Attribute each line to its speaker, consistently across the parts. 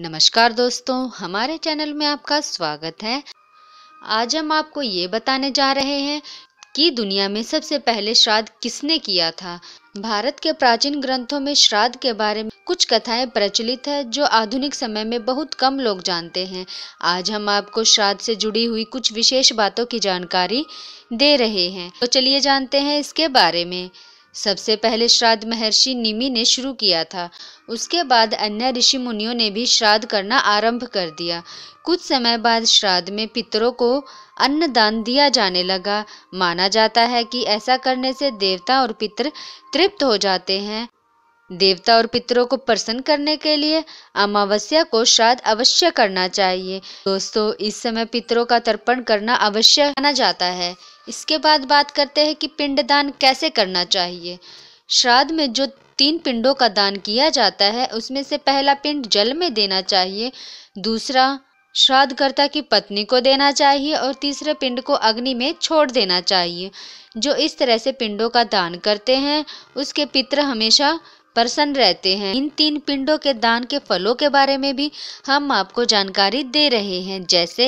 Speaker 1: नमस्कार दोस्तों हमारे चैनल में आपका स्वागत है आज हम आपको ये बताने जा रहे हैं कि दुनिया में सबसे पहले श्राद्ध किसने किया था भारत के प्राचीन ग्रंथों में श्राद्ध के बारे में कुछ कथाएं प्रचलित है जो आधुनिक समय में बहुत कम लोग जानते हैं आज हम आपको श्राद्ध से जुड़ी हुई कुछ विशेष बातों की जानकारी दे रहे हैं तो चलिए जानते हैं इसके बारे में सबसे पहले श्राद्ध महर्षि निमि ने शुरू किया था उसके बाद अन्य ऋषि मुनियों ने भी श्राद्ध करना आरंभ कर दिया कुछ समय बाद श्राद्ध में पितरों को अन्न दान दिया जाने लगा माना जाता है कि ऐसा करने से देवता और पितर तृप्त हो जाते हैं देवता और पितरों को प्रसन्न करने के लिए अमावस्या को श्राद्ध अवश्य करना चाहिए दोस्तों इस समय पितरों का तर्पण करना अवश्य माना जाता है इसके बाद बात करते हैं कि पिंडदान कैसे करना चाहिए श्राद्ध में जो तीन पिंडों का दान किया जाता है उसमें से पहला पिंड जल में देना चाहिए दूसरा श्राद्धकर्ता की पत्नी को देना चाहिए और तीसरे पिंड को अग्नि में छोड़ देना चाहिए जो इस तरह से पिंडों का दान करते हैं उसके पितर हमेशा प्रसन्न रहते हैं इन तीन पिंडों के दान के फलों के बारे में भी हम आपको जानकारी दे रहे हैं जैसे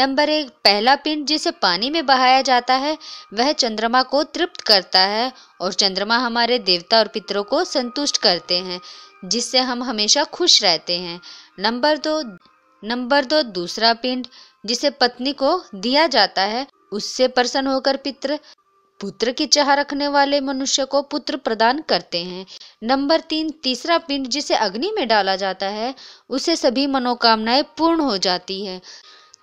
Speaker 1: नंबर एक पहला पिंड जिसे पानी में बहाया जाता है वह चंद्रमा को तृप्त करता है और चंद्रमा हमारे देवता और पितरों को संतुष्ट करते हैं जिससे हम हमेशा खुश रहते हैं नंबर दो नंबर दो दूसरा पिंड जिसे पत्नी को दिया जाता है उससे प्रसन्न होकर पितर पुत्र की चाह रखने वाले मनुष्य को पुत्र प्रदान करते हैं नंबर तीन तीसरा पिंड जिसे अग्नि में डाला जाता है उसे सभी मनोकामनाएं पूर्ण हो जाती है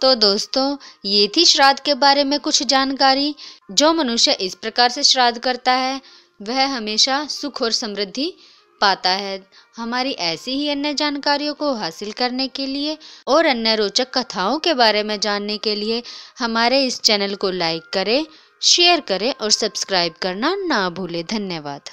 Speaker 1: तो दोस्तों ये थी श्राद्ध के बारे में कुछ जानकारी जो मनुष्य इस प्रकार से श्राद्ध करता है वह हमेशा सुख और समृद्धि पाता है हमारी ऐसी ही अन्य जानकारियों को हासिल करने के लिए और अन्य रोचक कथाओं के बारे में जानने के लिए हमारे इस चैनल को लाइक करें शेयर करें और सब्सक्राइब करना ना भूलें धन्यवाद